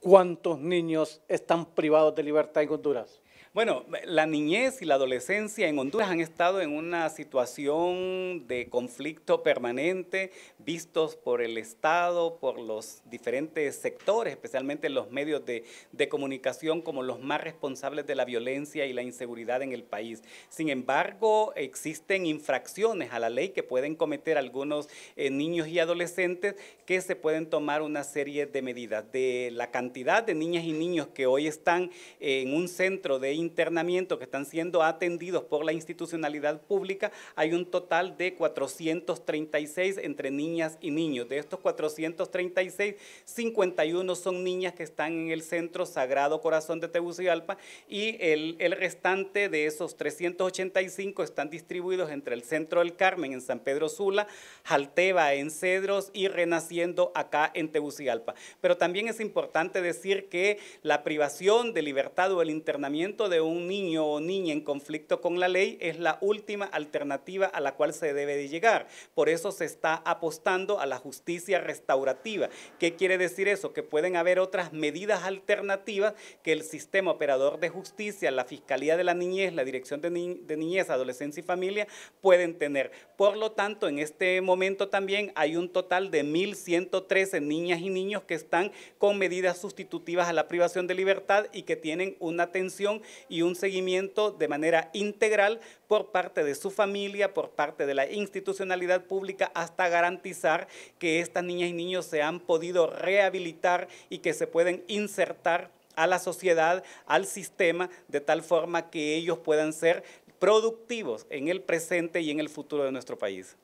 ¿Cuántos niños están privados de libertad en Honduras? Bueno, la niñez y la adolescencia en Honduras han estado en una situación de conflicto permanente, vistos por el Estado, por los diferentes sectores, especialmente los medios de, comunicación, como los más responsables de la violencia y la inseguridad en el país. Sin embargo, existen infracciones a la ley que pueden cometer algunos eh, niños y adolescentes que se pueden tomar una serie de medidas. De la cantidad de niñas y niños que hoy están eh, en un centro de internamiento que están siendo atendidos por la institucionalidad pública, hay un total de 436 entre niñas y niños. De estos 436, 51 son niñas que están en el Centro Sagrado Corazón de Tegucigalpa y el, restante de esos 385 están distribuidos entre el Centro del Carmen en San Pedro Sula, Jalteva en Cedros y Renaciendo acá en Tegucigalpa. Pero también es importante decir que la privación de libertad o el internamiento de un niño o niña en conflicto con la ley es la última alternativa a la cual se debe de llegar. Por eso se está apostando a la justicia restaurativa. ¿Qué quiere decir eso? Que pueden haber otras medidas alternativas que el sistema operador de justicia, la Fiscalía de la Niñez, la Dirección de, de Niñez, Adolescencia y Familia pueden tener. Por lo tanto, en este momento también hay un total de 1.113 niñas y niños que están con medidas sustitutivas a la privación de libertad y que tienen una atención y un seguimiento de manera integral por parte de su familia, por parte de la institucionalidad pública, hasta garantizar que estas niñas y niños se han podido rehabilitar y que se pueden insertar a la sociedad, al sistema, de tal forma que ellos puedan ser productivos en el presente y en el futuro de nuestro país.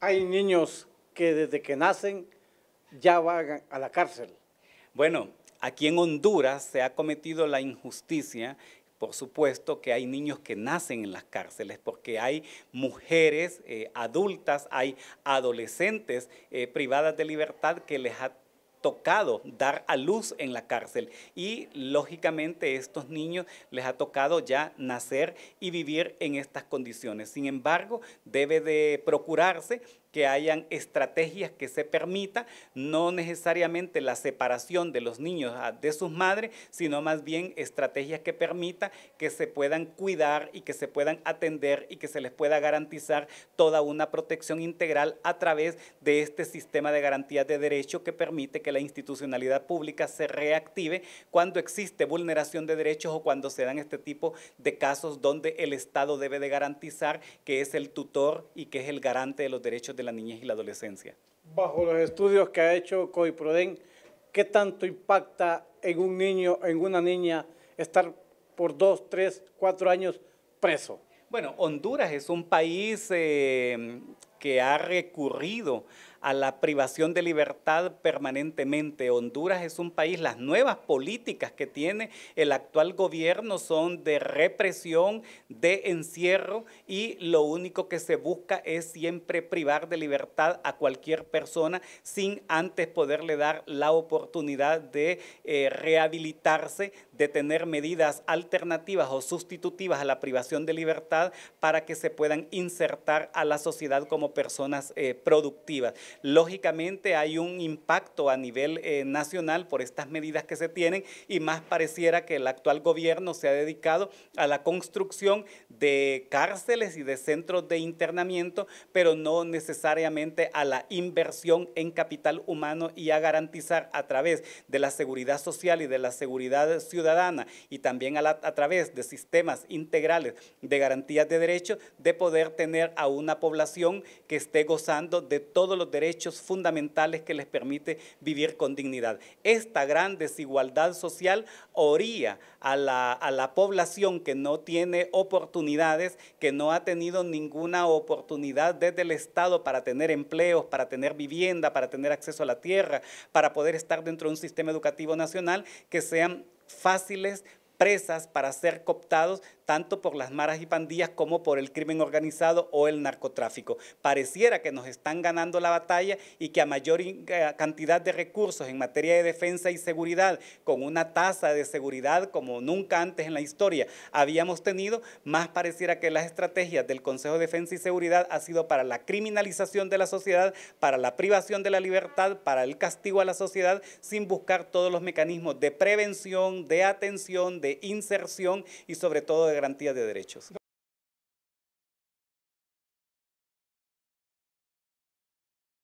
Hay niños que desde que nacen ya van a la cárcel. Bueno, aquí en Honduras se ha cometido la injusticia por supuesto que hay niños que nacen en las cárceles porque hay mujeres eh, adultas, hay adolescentes eh, privadas de libertad que les ha tocado dar a luz en la cárcel y lógicamente estos niños les ha tocado ya nacer y vivir en estas condiciones. Sin embargo, debe de procurarse que hayan estrategias que se permita, no necesariamente la separación de los niños ah, de sus madres, sino más bien estrategias que permita que se puedan cuidar y que se puedan atender y que se les pueda garantizar toda una protección integral a través de este sistema de garantías de derecho que permite que la institucionalidad pública se reactive cuando existe vulneración de derechos o cuando se dan este tipo de casos donde el Estado debe de garantizar que es el tutor y que es el garante de los derechos de la niñez y la adolescencia. Bajo los estudios que ha hecho COIPRODEN, ¿qué tanto impacta en un niño, en una niña, estar por dos, tres, cuatro años preso? Bueno, Honduras es un país eh, que ha recurrido a la privación de libertad permanentemente. Honduras es un país, las nuevas políticas que tiene el actual gobierno son de represión, de encierro y lo único que se busca es siempre privar de libertad a cualquier persona sin antes poderle dar la oportunidad de eh, rehabilitarse, de tener medidas alternativas o sustitutivas a la privación de libertad para que se puedan insertar a la sociedad como personas eh, productivas. Lógicamente hay un impacto a nivel eh, nacional por estas medidas que se tienen y más pareciera que el actual gobierno se ha dedicado a la construcción de cárceles y de centros de internamiento, pero no necesariamente a la inversión en capital humano y a garantizar a través de la seguridad social y de la seguridad ciudadana y también a, través de sistemas integrales de garantías de derechos, de poder tener a una población que esté gozando de todos los derechos derechos fundamentales que les permite vivir con dignidad. Esta gran desigualdad social oría a la, a la población que no tiene oportunidades, que no ha tenido ninguna oportunidad desde el Estado para tener empleos, para tener vivienda, para tener acceso a la tierra, para poder estar dentro de un sistema educativo nacional que sean fáciles presas para ser cooptados tanto por las maras y pandillas como por el crimen organizado o el narcotráfico. Pareciera que nos están ganando la batalla y que a mayor eh, cantidad de recursos en materia de defensa y seguridad, con una tasa de seguridad como nunca antes en la historia habíamos tenido, más pareciera que las estrategias del Consejo de Defensa y Seguridad ha sido para la criminalización de la sociedad, para la privación de la libertad, para el castigo a la sociedad, sin buscar todos los mecanismos de prevención, de atención, de inserción y sobre todo de garantía de derechos.